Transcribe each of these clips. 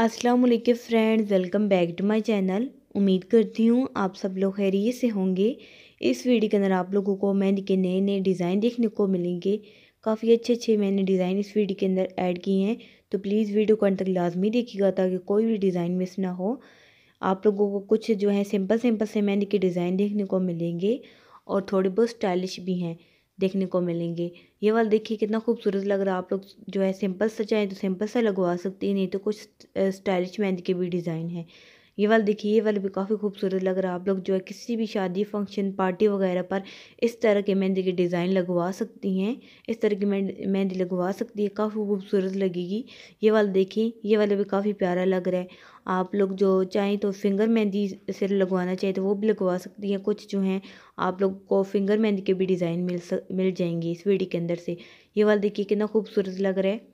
अस्सलाम वालेकुम friends welcome back to my channel उम्मीद करती हूँ आप सब लोग खैरियत से होंगे इस वीडियो के अंदर आप लोगों को मेहंदी के नए नए डिज़ाइन देखने को मिलेंगे काफ़ी अच्छे अच्छे मैंने डिज़ाइन इस वीडियो के अंदर ऐड किए हैं तो प्लीज़ वीडियो को अंत तक लाजमी देखिएगा ताकि कोई भी डिज़ाइन मिस ना हो आप लोगों को कुछ जो है सिंपल सिंपल से मेहंदी के डिज़ाइन देखने को मिलेंगे और थोड़े बहुत स्टाइलिश भी हैं देखने को मिलेंगे ये वाला देखिए कितना खूबसूरत लग रहा है आप लोग जो है सिंपल सा चाहें तो सिंपल सा लगवा सकते हैं नहीं तो कुछ स्टाइलिश मेहंदी के भी डिज़ाइन है ये वाला देखिए ये वाला भी काफ़ी खूबसूरत लग रहा है आप लोग जो है किसी भी शादी फंक्शन पार्टी वगैरह पर इस तरह के मेहंदी के डिज़ाइन लगवा सकती हैं इस तरह की मेहंदी लगवा सकती है काफ़ी खूबसूरत लगेगी ये वाला देखिए ये वाला भी काफ़ी प्यारा लग रहा है आप लोग जो चाहें तो फिंगर मेहंदी से लगवाना चाहिए तो वो भी लगवा सकती हैं कुछ जो हैं आप लोग को फिंगर मेहंदी के भी डिज़ाइन मिल सक मिल जाएंगे इस वीडियो के अंदर से ये वाला देखिए कितना खूबसूरत लग रहा है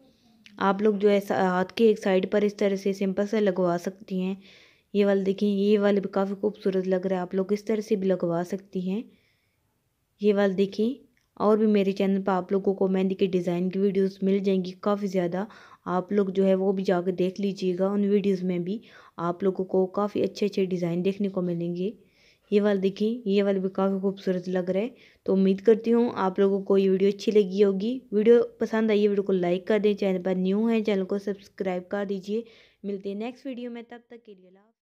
आप लोग जो है हाथ के एक साइड पर इस तरह से सिंपल से लगवा सकती हैं ये वाले देखिए ये वाले भी काफ़ी खूबसूरत लग रहा है आप लोग इस तरह से भी लगवा सकती हैं ये वाले देखिए और भी मेरे चैनल पर आप लोगों को मेहंदी के डिज़ाइन की वीडियोस मिल जाएंगी काफ़ी ज़्यादा आप लोग जो है वो भी जाकर देख लीजिएगा उन वीडियोस में भी आप लोगों को काफ़ी अच्छे अच्छे डिज़ाइन देखने को मिलेंगे ये वाले देखिए ये वाले भी काफ़ी खूबसूरत लग रहा है तो उम्मीद करती हूँ आप लोगों को ये वीडियो अच्छी लगी होगी वीडियो पसंद आई वीडियो को लाइक कर दें चैनल पर न्यू है चैनल को सब्सक्राइब कर दीजिए मिलते हैं नेक्स्ट वीडियो में तब तक के लिए